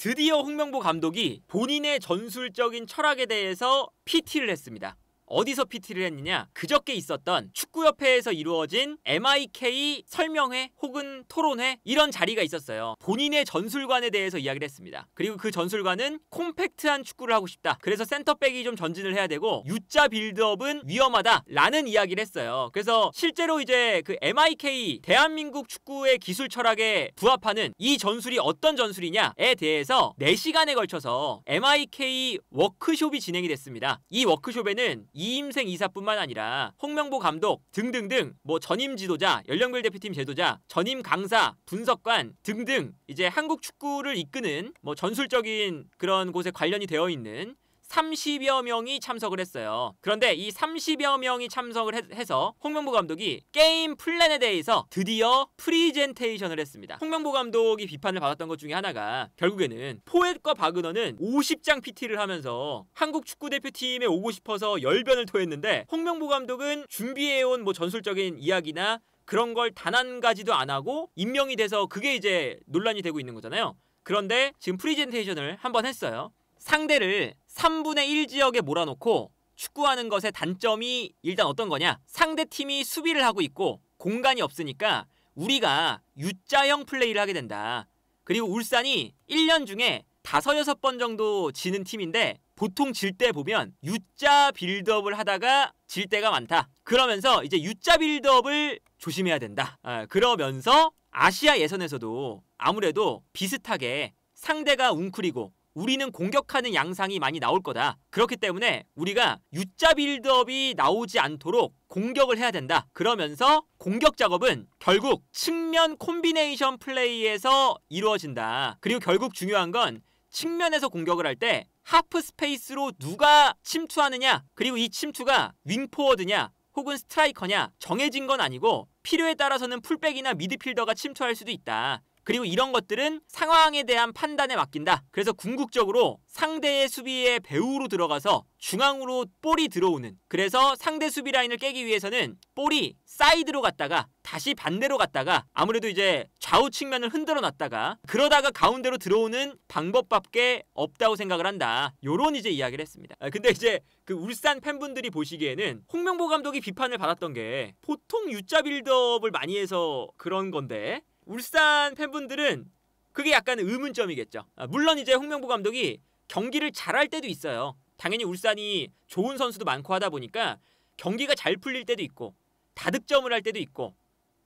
드디어 홍명보 감독이 본인의 전술적인 철학에 대해서 PT를 했습니다. 어디서 PT를 했느냐? 그저께 있었던 축구협회에서 이루어진 MIK 설명회 혹은 토론회 이런 자리가 있었어요. 본인의 전술관에 대해서 이야기를 했습니다. 그리고 그 전술관은 콤팩트한 축구를 하고 싶다. 그래서 센터백이 좀 전진을 해야 되고 U자 빌드업은 위험하다라는 이야기를 했어요. 그래서 실제로 이제 그 MIK 대한민국 축구의 기술 철학에 부합하는 이 전술이 어떤 전술이냐에 대해서 4시간에 걸쳐서 MIK 워크숍이 진행이 됐습니다. 이 워크숍에는 이임생 이사뿐만 아니라 홍명보 감독 등등등 뭐 전임 지도자, 연령별 대표팀 제도자, 전임 강사, 분석관 등등 이제 한국 축구를 이끄는 뭐 전술적인 그런 곳에 관련이 되어 있는 30여 명이 참석을 했어요. 그런데 이 30여 명이 참석을 해, 서 홍명보 감독이 게임 플랜에 대해서 드디어 프리젠테이션을 했습니다. 홍명보 감독이 비판을 받았던 것 중에 하나가 결국에는 포엣과 바그너는 50장 PT를 하면서 한국 축구 대표팀에 오고 싶어서 열변을 토했는데 홍명보 감독은 준비해온 뭐 전술적인 이야기나 그런 걸 단 한 가지도 안 하고 임명이 돼서 그게 이제 논란이 되고 있는 거잖아요. 그런데 지금 프리젠테이션을 한번 했어요. 상대를 3분의 1 지역에 몰아놓고 축구하는 것의 단점이 일단 어떤 거냐? 상대 팀이 수비를 하고 있고 공간이 없으니까 우리가 U자형 플레이를 하게 된다. 그리고 울산이 1년 중에 5, 6번 정도 지는 팀인데 보통 질 때 보면 U자 빌드업을 하다가 질 때가 많다. 그러면서 이제 U자 빌드업을 조심해야 된다. 아, 그러면서 아시아 예선에서도 아무래도 비슷하게 상대가 웅크리고 우리는 공격하는 양상이 많이 나올 거다. 그렇기 때문에 우리가 U자 빌드업이 나오지 않도록 공격을 해야 된다. 그러면서 공격 작업은 결국 측면 콤비네이션 플레이에서 이루어진다. 그리고 결국 중요한 건 측면에서 공격을 할 때 하프 스페이스로 누가 침투하느냐 그리고 이 침투가 윙포워드냐 혹은 스트라이커냐 정해진 건 아니고 필요에 따라서는 풀백이나 미드필더가 침투할 수도 있다. 그리고 이런 것들은 상황에 대한 판단에 맡긴다. 그래서 궁극적으로 상대의 수비의 배후로 들어가서 중앙으로 볼이 들어오는 그래서 상대 수비 라인을 깨기 위해서는 볼이 사이드로 갔다가 다시 반대로 갔다가 아무래도 이제 좌우 측면을 흔들어 놨다가 그러다가 가운데로 들어오는 방법밖에 없다고 생각을 한다. 요런 이제 이야기를 했습니다. 아, 근데 이제 그 울산 팬분들이 보시기에는 홍명보 감독이 비판을 받았던 게 보통 유자 빌드업을 많이 해서 그런 건데 울산 팬분들은 그게 약간 의문점이겠죠. 아, 물론 이제 홍명보 감독이 경기를 잘할 때도 있어요. 당연히 울산이 좋은 선수도 많고 하다 보니까 경기가 잘 풀릴 때도 있고 다득점을 할 때도 있고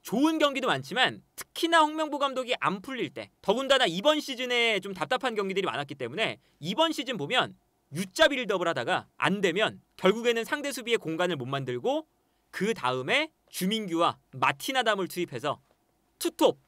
좋은 경기도 많지만 특히나 홍명보 감독이 안 풀릴 때 더군다나 이번 시즌에 좀 답답한 경기들이 많았기 때문에 이번 시즌 보면 U자 빌더블 하다가 안 되면 결국에는 상대 수비의 공간을 못 만들고 그 다음에 주민규와 마티나담을 투입해서 투톱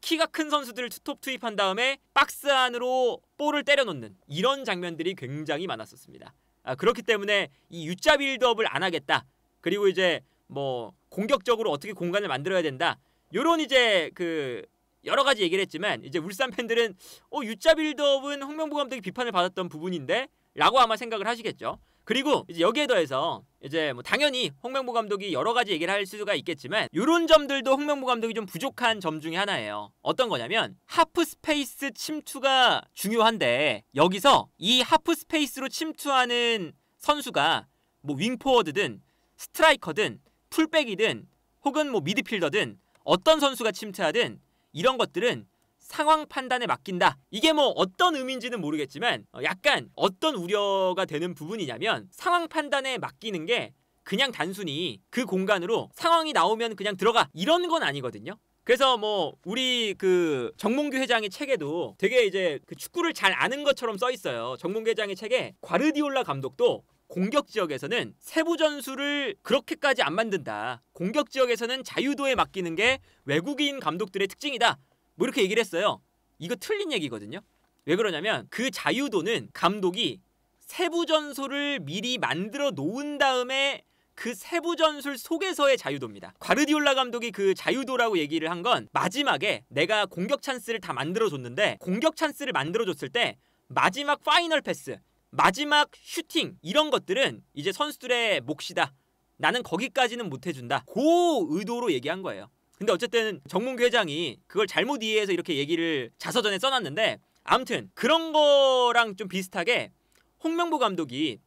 키가 큰 선수들을 투톱 투입한 다음에 박스 안으로 볼을 때려놓는 이런 장면들이 굉장히 많았었습니다. 아, 그렇기 때문에 이 U자 빌드업을 안 하겠다. 그리고 이제 뭐 공격적으로 어떻게 공간을 만들어야 된다. 요런 이제 그 여러 가지 얘기를 했지만 이제 울산 팬들은 어 U자 빌드업은 홍명보 감독이 비판을 받았던 부분인데 라고 아마 생각을 하시겠죠. 그리고 이제 여기에 더해서 이제 뭐 당연히 홍명보 감독이 여러 가지 얘기를 할 수가 있겠지만 이런 점들도 홍명보 감독이 좀 부족한 점 중에 하나예요. 어떤 거냐면 하프 스페이스 침투가 중요한데 여기서 이 하프 스페이스로 침투하는 선수가 뭐 윙포워드든 스트라이커든 풀백이든 혹은 뭐 미드필더든 어떤 선수가 침투하든 이런 것들은 상황 판단에 맡긴다. 이게 뭐 어떤 의미인지는 모르겠지만 어, 약간 어떤 우려가 되는 부분이냐면 상황 판단에 맡기는 게 그냥 단순히 그 공간으로 상황이 나오면 그냥 들어가 이런 건 아니거든요. 그래서 뭐 우리 그 정몽규 회장의 책에도 되게 이제 그 축구를 잘 아는 것처럼 써 있어요. 정몽규 회장의 책에 과르디올라 감독도 공격 지역에서는 세부 전술을 그렇게까지 안 만든다. 공격 지역에서는 자유도에 맡기는 게 외국인 감독들의 특징이다. 뭐 이렇게 얘기를 했어요. 이거 틀린 얘기거든요. 왜 그러냐면 그 자유도는 감독이 세부 전술을 미리 만들어 놓은 다음에 그 세부 전술 속에서의 자유도입니다. 과르디올라 감독이 그 자유도라고 얘기를 한 건 마지막에 내가 공격 찬스를 다 만들어 줬는데 공격 찬스를 만들어 줬을 때 마지막 파이널 패스, 마지막 슈팅 이런 것들은 이제 선수들의 몫이다. 나는 거기까지는 못 해준다. 고 의도로 얘기한 거예요. 근데 어쨌든 정몽규 회장이 그걸 잘못 이해해서 이렇게 얘기를 자서전에 써놨는데 아무튼 그런 거랑 좀 비슷하게 홍명보 감독이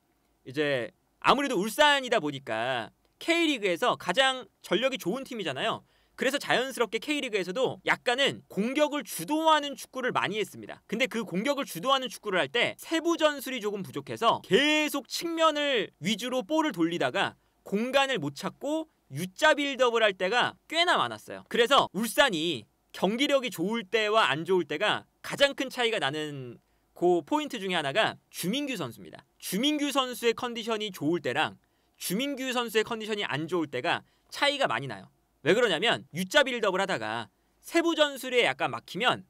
이제 아무래도 울산이다 보니까 K리그에서 가장 전력이 좋은 팀이잖아요. 그래서 자연스럽게 K리그에서도 약간은 공격을 주도하는 축구를 많이 했습니다. 근데 그 공격을 주도하는 축구를 할 때 세부 전술이 조금 부족해서 계속 측면을 위주로 볼을 돌리다가 공간을 못 찾고 U자 빌드업을 할 때가 꽤나 많았어요. 그래서 울산이 경기력이 좋을 때와 안 좋을 때가 가장 큰 차이가 나는 그 포인트 중에 하나가 주민규 선수입니다. 주민규 선수의 컨디션이 좋을 때랑 주민규 선수의 컨디션이 안 좋을 때가 차이가 많이 나요. 왜 그러냐면 U자 빌드업을 하다가 세부 전술에 약간 막히면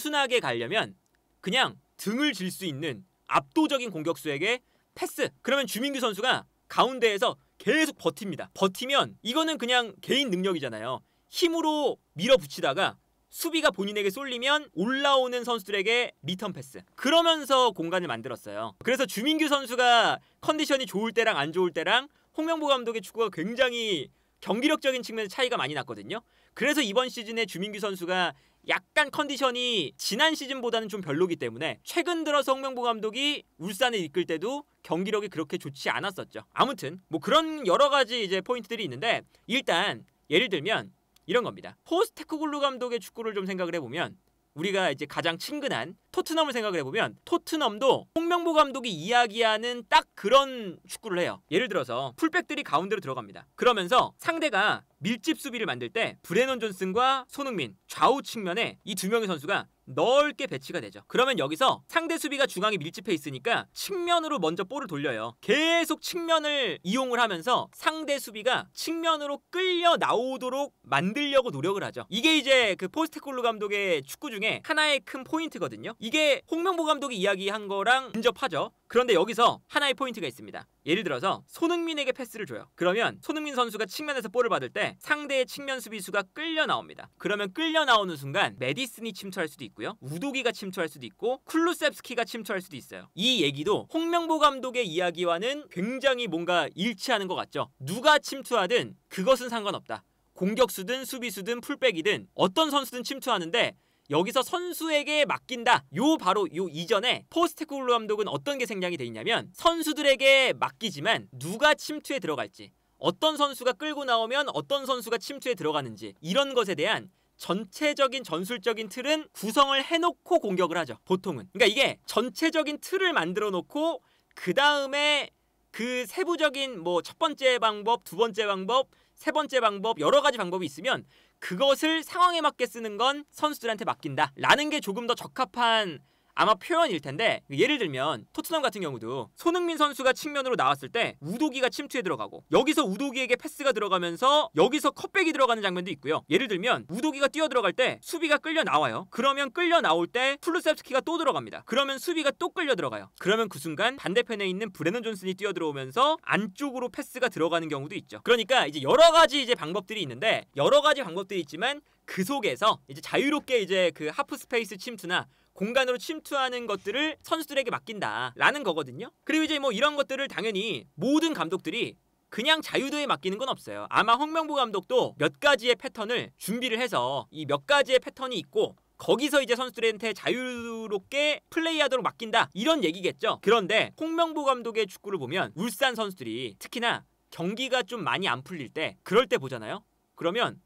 단순하게 가려면 그냥 등을 질 수 있는 압도적인 공격수에게 패스. 그러면 주민규 선수가 가운데에서 계속 버팁니다. 버티면 이거는 그냥 개인 능력이잖아요. 힘으로 밀어붙이다가 수비가 본인에게 쏠리면 올라오는 선수들에게 리턴 패스. 그러면서 공간을 만들었어요. 그래서 주민규 선수가 컨디션이 좋을 때랑 안 좋을 때랑 홍명보 감독의 축구가 굉장히 경기력적인 측면에서 차이가 많이 났거든요. 그래서 이번 시즌에 주민규 선수가 약간 컨디션이 지난 시즌보다는 좀 별로기 때문에 최근 들어서 홍명보 감독이 울산을 이끌 때도 경기력이 그렇게 좋지 않았었죠. 아무튼 뭐 그런 여러 가지 이제 포인트들이 있는데 일단 예를 들면 이런 겁니다. 포스테코글루 감독의 축구를 좀 생각을 해보면 우리가 이제 가장 친근한 토트넘을 생각을 해보면 토트넘도 홍명보 감독이 이야기하는 딱 그런 축구를 해요. 예를 들어서 풀백들이 가운데로 들어갑니다. 그러면서 상대가 밀집 수비를 만들 때 브레넌 존슨과 손흥민 좌우 측면에 이 두 명의 선수가 넓게 배치가 되죠. 그러면 여기서 상대 수비가 중앙에 밀집해 있으니까 측면으로 먼저 볼을 돌려요. 계속 측면을 이용을 하면서 상대 수비가 측면으로 끌려 나오도록 만들려고 노력을 하죠. 이게 이제 그포스트콜로 감독의 축구 중에 하나의 큰 포인트거든요. 이게 홍명보 감독이 이야기한 거랑 근접하죠. 그런데 여기서 하나의 포인트가 있습니다. 예를 들어서 손흥민에게 패스를 줘요. 그러면 손흥민 선수가 측면에서 볼을 받을 때 상대의 측면 수비수가 끌려 나옵니다. 그러면 끌려 나오는 순간 메디슨이 침투할 수도 있고요. 우도기가 침투할 수도 있고 쿨루셉스키가 침투할 수도 있어요. 이 얘기도 홍명보 감독의 이야기와는 굉장히 뭔가 일치하는 것 같죠. 누가 침투하든 그것은 상관없다. 공격수든 수비수든 풀백이든 어떤 선수든 침투하는데 여기서 선수에게 맡긴다. 요 바로 요 이전에 포스트코글로 감독은 어떤 게 생략이 돼 있냐면 선수들에게 맡기지만 누가 침투에 들어갈지 어떤 선수가 끌고 나오면 어떤 선수가 침투에 들어가는지 이런 것에 대한 전체적인 전술적인 틀은 구성을 해놓고 공격을 하죠. 보통은. 그러니까 이게 전체적인 틀을 만들어 놓고 그 다음에 그 세부적인 뭐 첫 번째 방법, 두 번째 방법, 세 번째 방법 여러 가지 방법이 있으면 그것을 상황에 맞게 쓰는 건 선수들한테 맡긴다. 라는 게 조금 더 적합한 아마 표현일 텐데 예를 들면 토트넘 같은 경우도 손흥민 선수가 측면으로 나왔을 때 우도기가 침투에 들어가고 여기서 우도기에게 패스가 들어가면서 여기서 컵백이 들어가는 장면도 있고요. 예를 들면 우도기가 뛰어 들어갈 때 수비가 끌려 나와요. 그러면 끌려 나올 때 플루셉스키가 또 들어갑니다. 그러면 수비가 또 끌려 들어가요. 그러면 그 순간 반대편에 있는 브레넌 존슨이 뛰어 들어오면서 안쪽으로 패스가 들어가는 경우도 있죠. 그러니까 이제 여러 가지 이제 방법들이 있는데 여러 가지 방법들이 있지만 그 속에서 이제 자유롭게 이제 그 하프 스페이스 침투나 공간으로 침투하는 것들을 선수들에게 맡긴다라는 거거든요. 그리고 이제 뭐 이런 것들을 당연히 모든 감독들이 그냥 자유도에 맡기는 건 없어요. 아마 홍명보 감독도 몇 가지의 패턴을 준비를 해서 이 몇 가지의 패턴이 있고 거기서 이제 선수들한테 자유롭게 플레이하도록 맡긴다 이런 얘기겠죠. 그런데 홍명보 감독의 축구를 보면 울산 선수들이 특히나 경기가 좀 많이 안 풀릴 때 그럴 때 보잖아요. 그러면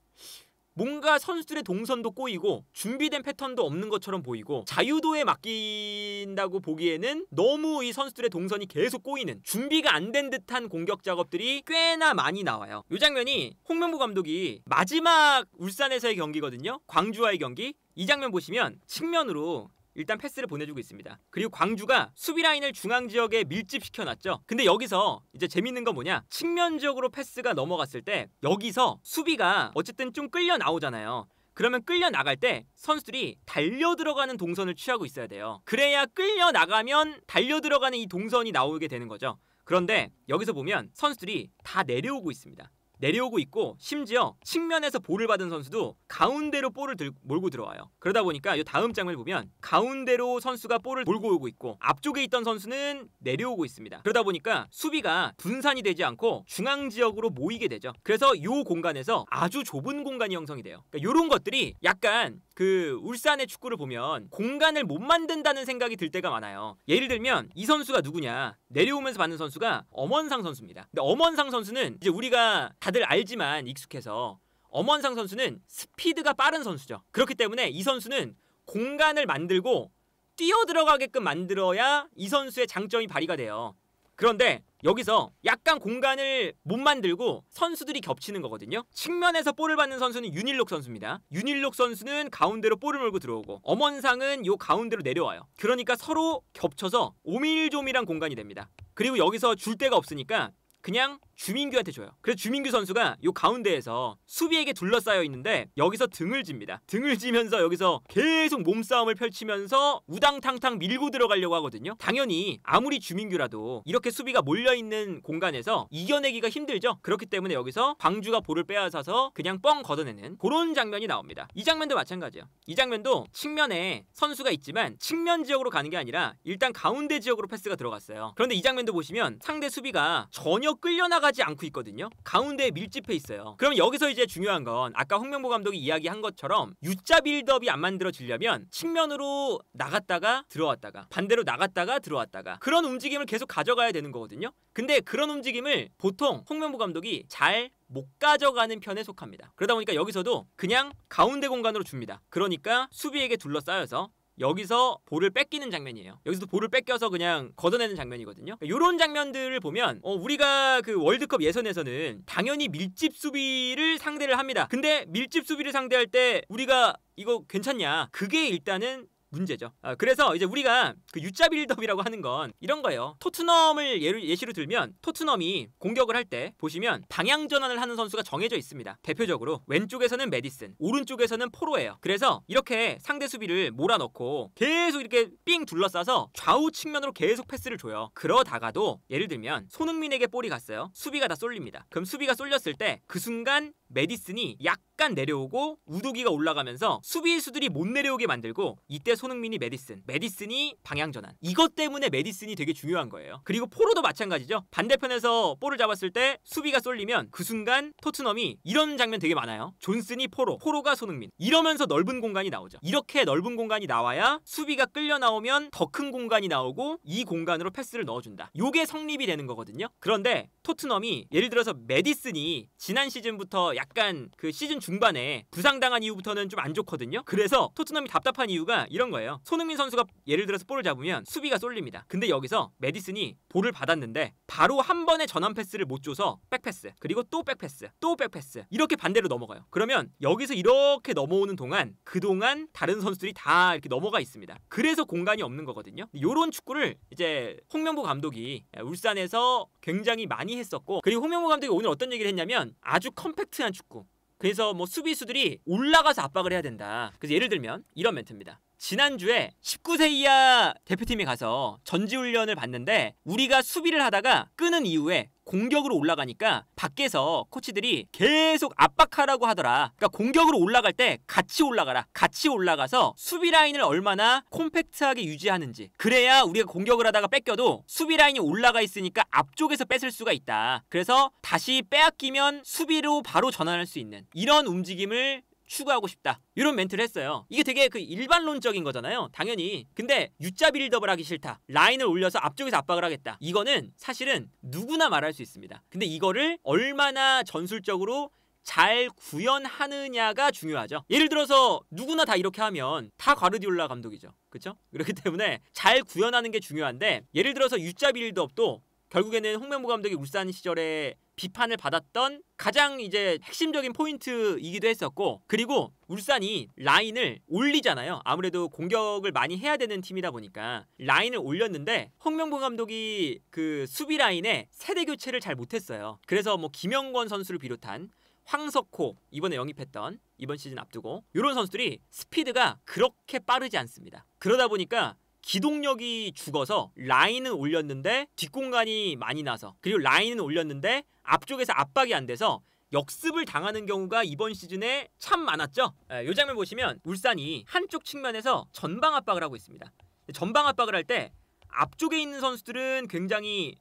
뭔가 선수들의 동선도 꼬이고 준비된 패턴도 없는 것처럼 보이고 자유도에 맡긴다고 보기에는 너무 이 선수들의 동선이 계속 꼬이는 준비가 안 된 듯한 공격 작업들이 꽤나 많이 나와요. 이 장면이 홍명보 감독이 마지막 울산에서의 경기거든요. 광주와의 경기 이 장면 보시면 측면으로 일단 패스를 보내주고 있습니다. 그리고 광주가 수비 라인을 중앙 지역에 밀집시켜 놨죠. 근데 여기서 이제 재밌는 건 뭐냐? 측면 지역으로 패스가 넘어갔을 때 여기서 수비가 어쨌든 좀 끌려 나오잖아요. 그러면 끌려 나갈 때 선수들이 달려 들어가는 동선을 취하고 있어야 돼요. 그래야 끌려 나가면 달려 들어가는 이 동선이 나오게 되는 거죠. 그런데 여기서 보면 선수들이 다 내려오고 있습니다. 내려오고 있고 심지어 측면에서 볼을 받은 선수도 가운데로 볼을 들, 몰고 들어와요. 그러다 보니까 이 다음 장을 보면 가운데로 선수가 볼을 몰고 오고 있고 앞쪽에 있던 선수는 내려오고 있습니다. 그러다 보니까 수비가 분산이 되지 않고 중앙 지역으로 모이게 되죠. 그래서 이 공간에서 아주 좁은 공간이 형성이 돼요. 그러니까 이런 것들이 약간 그 울산의 축구를 보면 공간을 못 만든다는 생각이 들 때가 많아요. 예를 들면 이 선수가 누구냐? 내려오면서 받는 선수가 엄원상 선수입니다. 근데 엄원상 선수는 이제 우리가 다들 알지만 익숙해서 엄원상 선수는 스피드가 빠른 선수죠. 그렇기 때문에 이 선수는 공간을 만들고 뛰어 들어가게끔 만들어야 이 선수의 장점이 발휘가 돼요. 그런데 여기서 약간 공간을 못 만들고 선수들이 겹치는 거거든요. 측면에서 볼을 받는 선수는 윤일록 선수입니다. 윤일록 선수는 가운데로 볼을 몰고 들어오고 엄원상은 요 가운데로 내려와요. 그러니까 서로 겹쳐서 오밀조밀한 공간이 됩니다. 그리고 여기서 줄 데가 없으니까 그냥 주민규한테 줘요. 그래서 주민규 선수가 요 가운데에서 수비에게 둘러싸여 있는데 여기서 등을 집니다. 등을 지면서 여기서 계속 몸싸움을 펼치면서 우당탕탕 밀고 들어가려고 하거든요. 당연히 아무리 주민규라도 이렇게 수비가 몰려있는 공간에서 이겨내기가 힘들죠. 그렇기 때문에 여기서 광주가 볼을 빼앗아서 그냥 뻥 걷어내는 그런 장면이 나옵니다. 이 장면도 마찬가지예요. 이 장면도 측면에 선수가 있지만 측면 지역으로 가는 게 아니라 일단 가운데 지역으로 패스가 들어갔어요. 그런데 이 장면도 보시면 상대 수비가 전혀 끌려나가 하지 않고 있거든요. 가운데 밀집해 있어요. 그럼 여기서 이제 중요한 건 아까 홍명보 감독이 이야기한 것처럼 U자 빌드업이 안 만들어지려면 측면으로 나갔다가 들어왔다가 반대로 나갔다가 들어왔다가 그런 움직임을 계속 가져가야 되는 거거든요. 근데 그런 움직임을 보통 홍명보 감독이 잘 못 가져가는 편에 속합니다. 그러다 보니까 여기서도 그냥 가운데 공간으로 줍니다. 그러니까 수비에게 둘러싸여서 여기서 볼을 뺏기는 장면이에요. 여기서도 볼을 뺏겨서 그냥 걷어내는 장면이거든요. 이런 그러니까 장면들을 보면 어, 우리가 그 월드컵 예선에서는 당연히 밀집 수비를 상대를 합니다. 근데 밀집 수비를 상대할 때 우리가 이거 괜찮냐? 그게 일단은 문제죠. 아, 그래서 이제 우리가 그 U자 빌드업이라고 하는 건 이런 거예요. 토트넘을 예로, 예시로 들면 토트넘이 공격을 할 때 보시면 방향 전환을 하는 선수가 정해져 있습니다. 대표적으로 왼쪽에서는 메디슨, 오른쪽에서는 포로예요. 그래서 이렇게 상대 수비를 몰아넣고 계속 이렇게 삥 둘러싸서 좌우 측면으로 계속 패스를 줘요. 그러다가도 예를 들면 손흥민에게 볼이 갔어요. 수비가 다 쏠립니다. 그럼 수비가 쏠렸을 때 그 순간 메디슨이 약간 내려오고 우도기가 올라가면서 수비수들이 못 내려오게 만들고 이때 손흥민이 메디슨, 메디슨이 방향 전환. 이것 때문에 메디슨이 되게 중요한 거예요. 그리고 포로도 마찬가지죠. 반대편에서 볼을 잡았을 때 수비가 쏠리면 그 순간 토트넘이 이런 장면 되게 많아요. 존슨이 포로, 포로가 손흥민. 이러면서 넓은 공간이 나오죠. 이렇게 넓은 공간이 나와야 수비가 끌려 나오면 더 큰 공간이 나오고 이 공간으로 패스를 넣어준다. 요게 성립이 되는 거거든요. 그런데 토트넘이 예를 들어서 메디슨이 지난 시즌부터 약간 그 시즌 중반에 부상당한 이후부터는 좀 안 좋거든요. 그래서 토트넘이 답답한 이유가 이런 거예요. 손흥민 선수가 예를 들어서 볼을 잡으면 수비가 쏠립니다. 근데 여기서 메디슨이 볼을 받았는데 바로 한 번에 전환 패스를 못 줘서 백패스 그리고 또 백패스 또 백패스 이렇게 반대로 넘어가요. 그러면 여기서 이렇게 넘어오는 동안 그동안 다른 선수들이 다 이렇게 넘어가 있습니다. 그래서 공간이 없는 거거든요. 이런 축구를 이제 홍명보 감독이 울산에서 굉장히 많이 했었고 그리고 홍명보 감독이 오늘 어떤 얘기를 했냐면 아주 컴팩트한 축구 그래서 뭐 수비수들이 올라가서 압박을 해야 된다. 그래서 예를 들면 이런 멘트입니다. 지난주에 19세 이하 대표팀에 가서 전지훈련을 봤는데 우리가 수비를 하다가 끄는 이후에 공격으로 올라가니까 밖에서 코치들이 계속 압박하라고 하더라. 그러니까 공격으로 올라갈 때 같이 올라가라. 같이 올라가서 수비 라인을 얼마나 콤팩트하게 유지하는지. 그래야 우리가 공격을 하다가 뺏겨도 수비 라인이 올라가 있으니까 앞쪽에서 뺏을 수가 있다. 그래서 다시 빼앗기면 수비로 바로 전환할 수 있는 이런 움직임을 추구하고 싶다. 이런 멘트를 했어요. 이게 되게 그 일반론적인 거잖아요. 당연히. 근데 U자 빌드업을 하기 싫다. 라인을 올려서 앞쪽에서 압박을 하겠다. 이거는 사실은 누구나 말할 수 있습니다. 근데 이거를 얼마나 전술적으로 잘 구현하느냐가 중요하죠. 예를 들어서 누구나 다 이렇게 하면 다 과르디올라 감독이죠. 그렇죠? 그렇기 때문에 잘 구현하는 게 중요한데 예를 들어서 U자 빌드업도 결국에는 홍명보 감독이 울산 시절에 비판을 받았던 가장 이제 핵심적인 포인트이기도 했었고 그리고 울산이 라인을 올리잖아요. 아무래도 공격을 많이 해야 되는 팀이다 보니까 라인을 올렸는데 홍명보 감독이 그 수비 라인에 세대 교체를 잘 못했어요. 그래서 뭐 김영권 선수를 비롯한 황석호 이번에 영입했던 이번 시즌 앞두고 이런 선수들이 스피드가 그렇게 빠르지 않습니다. 그러다 보니까 기동력이 죽어서 라인은 올렸는데 뒷공간이 많이 나서 그리고 라인은 올렸는데 앞쪽에서 압박이 안 돼서 역습을 당하는 경우가 이번 시즌에 참 많았죠. 예, 요 장면 보시면 울산이 한쪽 측면에서 전방 압박을 하고 있습니다. 전방 압박을 할 때 앞쪽에 있는 선수들은 굉장히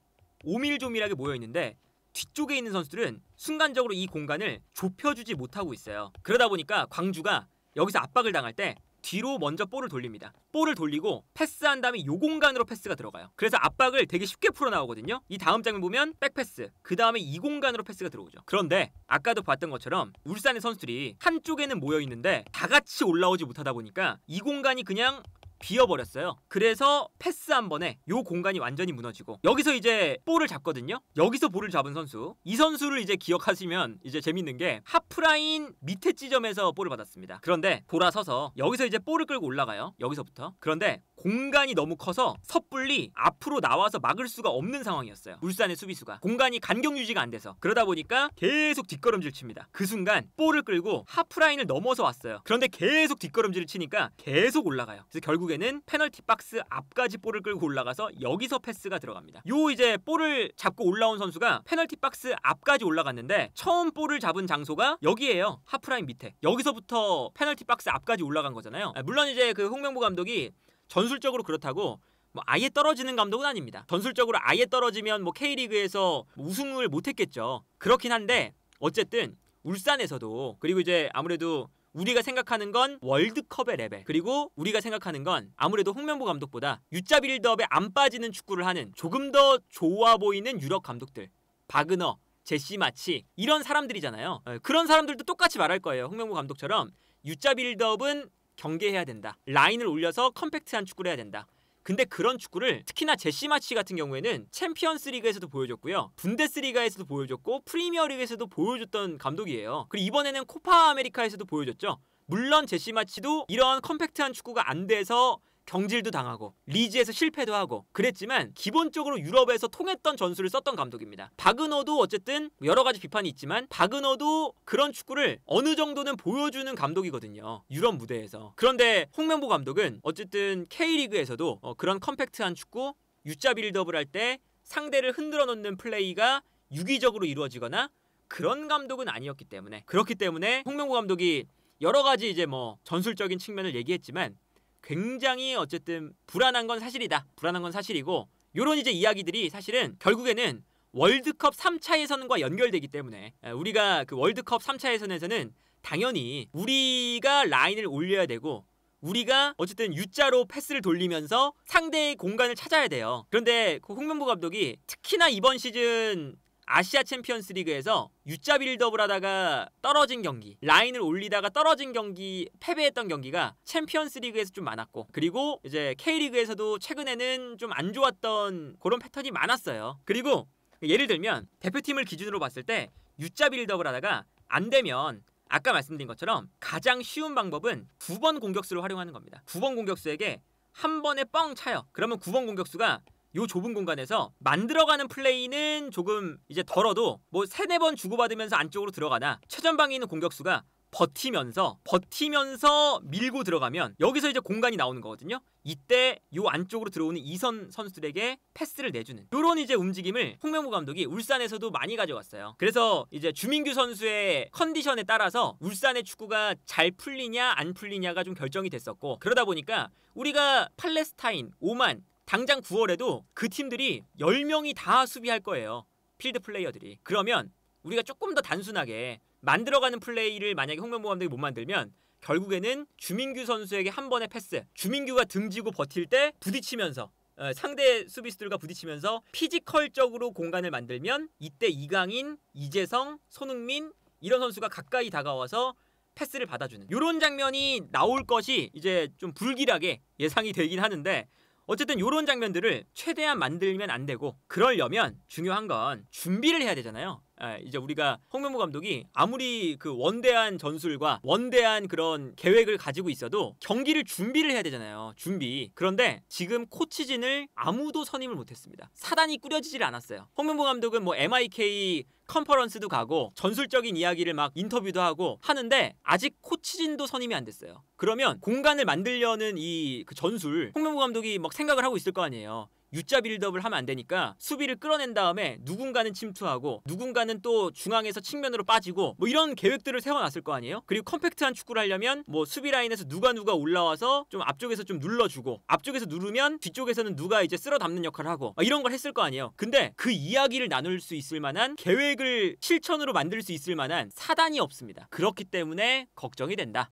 오밀조밀하게 모여 있는데 뒤쪽에 있는 선수들은 순간적으로 이 공간을 좁혀주지 못하고 있어요. 그러다 보니까 광주가 여기서 압박을 당할 때 뒤로 먼저 볼을 돌립니다. 볼을 돌리고 패스한 다음에 요 공간으로 패스가 들어가요. 그래서 압박을 되게 쉽게 풀어나오거든요. 이 다음 장면 보면 백패스, 그 다음에 이 공간으로 패스가 들어오죠. 그런데 아까도 봤던 것처럼 울산의 선수들이 한쪽에는 모여있는데 다 같이 올라오지 못하다 보니까 이 공간이 그냥 비어버렸어요. 그래서 패스 한 번에 요 공간이 완전히 무너지고 여기서 이제 볼을 잡거든요. 여기서 볼을 잡은 선수 이 선수를 이제 기억하시면 이제 재밌는 게 하프라인 밑에 지점에서 볼을 받았습니다. 그런데 돌아서서 여기서 이제 볼을 끌고 올라가요. 여기서부터 그런데 공간이 너무 커서 섣불리 앞으로 나와서 막을 수가 없는 상황이었어요. 울산의 수비수가 공간이 간격 유지가 안 돼서 그러다 보니까 계속 뒷걸음질 칩니다. 그 순간 볼을 끌고 하프라인을 넘어서 왔어요. 그런데 계속 뒷걸음질을 치니까 계속 올라가요. 그래서 결국 결국에는 페널티 박스 앞까지 볼을 끌고 올라가서 여기서 패스가 들어갑니다. 요 이제 볼을 잡고 올라온 선수가 페널티 박스 앞까지 올라갔는데 처음 볼을 잡은 장소가 여기에요. 하프라인 밑에. 여기서부터 페널티 박스 앞까지 올라간 거잖아요. 아, 물론 이제 그 홍명보 감독이 전술적으로 그렇다고 뭐 아예 떨어지는 감독은 아닙니다. 전술적으로 아예 떨어지면 뭐 K리그에서 뭐 우승을 못했겠죠. 그렇긴 한데 어쨌든 울산에서도 그리고 이제 아무래도 우리가 생각하는 건 월드컵의 레벨 그리고 우리가 생각하는 건 아무래도 홍명보 감독보다 유자 빌드업에 안 빠지는 축구를 하는 조금 더 좋아 보이는 유럽 감독들 바그너, 제시 마치 이런 사람들이잖아요 예, 그런 사람들도 똑같이 말할 거예요 홍명보 감독처럼 유자 빌드업은 경계해야 된다 라인을 올려서 컴팩트한 축구를 해야 된다 근데 그런 축구를 특히나 제시 마치 같은 경우에는 챔피언스 리그에서도 보여줬고요. 분데스리가에서도 보여줬고 프리미어 리그에서도 보여줬던 감독이에요. 그리고 이번에는 코파 아메리카에서도 보여줬죠. 물론 제시 마치도 이런 컴팩트한 축구가 안 돼서 경질도 당하고 리즈에서 실패도 하고 그랬지만 기본적으로 유럽에서 통했던 전술을 썼던 감독입니다. 박은호도 어쨌든 여러 가지 비판이 있지만 박은호도 그런 축구를 어느 정도는 보여주는 감독이거든요. 유럽 무대에서. 그런데 홍명보 감독은 어쨌든 K리그에서도 어, 그런 컴팩트한 축구 유자 빌드업을 할 때 상대를 흔들어 놓는 플레이가 유기적으로 이루어지거나 그런 감독은 아니었기 때문에 그렇기 때문에 홍명보 감독이 여러 가지 이제 뭐 전술적인 측면을 얘기했지만 굉장히 어쨌든 불안한 건 사실이다. 불안한 건 사실이고 요런 이제 이야기들이 사실은 결국에는 월드컵 3차 예선과 연결되기 때문에 예, 우리가 그 월드컵 3차 예선에서는 당연히 우리가 라인을 올려야 되고 우리가 어쨌든 U자로 패스를 돌리면서 상대의 공간을 찾아야 돼요. 그런데 그 홍명보 감독이 특히나 이번 시즌 아시아 챔피언스 리그에서 유자 빌드업을 하다가 떨어진 경기 라인을 올리다가 떨어진 경기 패배했던 경기가 챔피언스 리그에서 좀 많았고 그리고 이제 K리그에서도 최근에는 좀 안 좋았던 그런 패턴이 많았어요 그리고 예를 들면 대표팀을 기준으로 봤을 때 유자 빌드업을 하다가 안 되면 아까 말씀드린 것처럼 가장 쉬운 방법은 9번 공격수를 활용하는 겁니다 9번 공격수에게 한 번에 뻥 차요 그러면 9번 공격수가 요 좁은 공간에서 만들어가는 플레이는 조금 이제 덜어도 뭐 세네 번 주고받으면서 안쪽으로 들어가나 최전방에 있는 공격수가 버티면서 버티면서 밀고 들어가면 여기서 이제 공간이 나오는 거거든요. 이때 요 안쪽으로 들어오는 이선 선수들에게 패스를 내주는 요런 이제 움직임을 홍명보 감독이 울산에서도 많이 가져갔어요. 그래서 이제 주민규 선수의 컨디션에 따라서 울산의 축구가 잘 풀리냐 안 풀리냐가 좀 결정이 됐었고 그러다 보니까 우리가 팔레스타인, 오만 당장 9월에도 그 팀들이 10명이 다 수비할 거예요. 필드 플레이어들이. 그러면 우리가 조금 더 단순하게 만들어가는 플레이를 만약에 홍명보 감독이 못 만들면 결국에는 주민규 선수에게 한 번의 패스 주민규가 등지고 버틸 때 부딪히면서 어, 상대 수비수들과 부딪히면서 피지컬적으로 공간을 만들면 이때 이강인, 이재성, 손흥민 이런 선수가 가까이 다가와서 패스를 받아주는 이런 장면이 나올 것이 이제 좀 불길하게 예상이 되긴 하는데 어쨌든 이런 장면들을 최대한 만들면 안 되고 그러려면 중요한 건 준비를 해야 되잖아요. 예, 이제 우리가 홍명보 감독이 아무리 그 원대한 전술과 원대한 그런 계획을 가지고 있어도 경기를 준비를 해야 되잖아요. 준비. 그런데 지금 코치진을 아무도 선임을 못했습니다. 사단이 꾸려지질 않았어요. 홍명보 감독은 뭐 MIK 컨퍼런스도 가고 전술적인 이야기를 막 인터뷰도 하고 하는데 아직 코치진도 선임이 안 됐어요. 그러면 공간을 만들려는 이그 전술 홍명보 감독이 막 생각을 하고 있을 거 아니에요. 유자 빌드업을 하면 안 되니까 수비를 끌어낸 다음에 누군가는 침투하고 누군가는 또 중앙에서 측면으로 빠지고 뭐 이런 계획들을 세워놨을 거 아니에요? 그리고 컴팩트한 축구를 하려면 뭐 수비 라인에서 누가 누가 올라와서 좀 앞쪽에서 좀 눌러주고 앞쪽에서 누르면 뒤쪽에서는 누가 이제 쓸어 담는 역할을 하고 이런 걸 했을 거 아니에요? 근데 그 이야기를 나눌 수 있을 만한 계획을 계획을 실천으로 만들 수 있을 만한 사단이 없습니다. 그렇기 때문에 걱정이 된다.